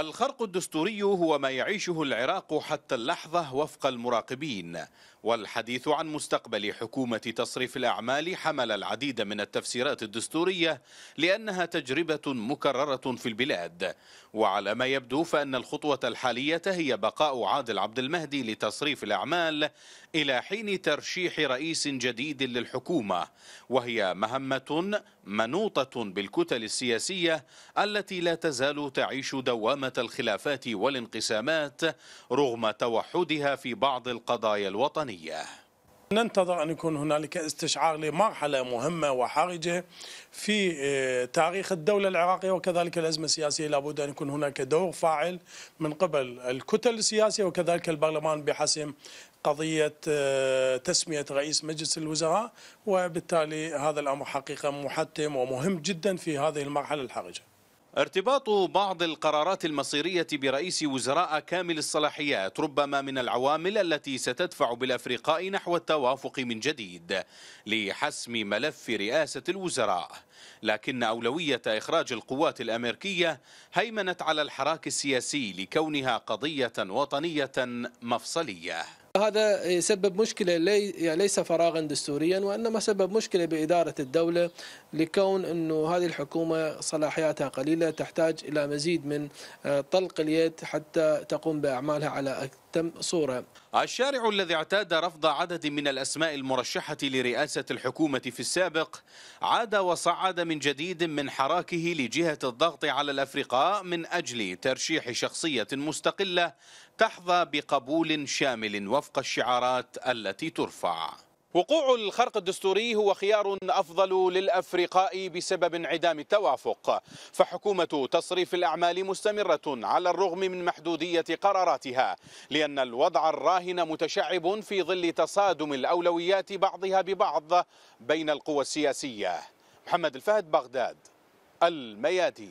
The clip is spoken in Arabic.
الخرق الدستوري هو ما يعيشه العراق حتى اللحظة وفق المراقبين والحديث عن مستقبل حكومة تصريف الأعمال حمل العديد من التفسيرات الدستورية لأنها تجربة مكررة في البلاد وعلى ما يبدو فأن الخطوة الحالية هي بقاء عادل عبد المهدي لتصريف الأعمال إلى حين ترشيح رئيس جديد للحكومة وهي مهمة منوطة بالكتل السياسية التي لا تزال تعيش دوامة الخلافات والانقسامات رغم توحدها في بعض القضايا الوطنية الوطنية ننتظر أن يكون هنالك استشعار لمرحلة مهمة وحرجة في آه، تاريخ الدولة العراقية وكذلك الأزمة السياسية لابد أن يكون هناك دور فاعل من قبل الكتل السياسية وكذلك البرلمان بحسم قضية آه، تسمية رئيس مجلس الوزراء وبالتالي هذا الأمر حقيقة محتم ومهم جدا في هذه المرحلة الحرجة ارتباط بعض القرارات المصيرية برئيس وزراء كامل الصلاحيات ربما من العوامل التي ستدفع بالأفرقاء نحو التوافق من جديد لحسم ملف رئاسة الوزراء لكن أولوية إخراج القوات الأمريكية هيمنت على الحراك السياسي لكونها قضية وطنية مفصلية هذا يسبب مشكلة يعني ليس فراغا دستوريا وإنما سبب مشكلة بإدارة الدولة لكون أنه هذه الحكومة صلاحياتها قليلة تحتاج إلى مزيد من آه، طلق اليد حتى تقوم بأعمالها على أتم صورة الشارع الذي اعتاد رفض عدد من الأسماء المرشحة لرئاسة الحكومة في السابق عاد وصعد من جديد من حراكه لجهة الضغط على الأفرقاء من أجل ترشيح شخصية مستقلة تحظى بقبول شامل وفق وفق الشعارات التي ترفع وقوع الخرق الدستوري هو خيار أفضل للأفرقاء بسبب انعدام التوافق فحكومة تصريف الأعمال مستمرة على الرغم من محدودية قراراتها لأن الوضع الراهن متشعب في ظل تصادم الأولويات بعضها ببعض بين القوى السياسية محمد الفهد بغداد الميادين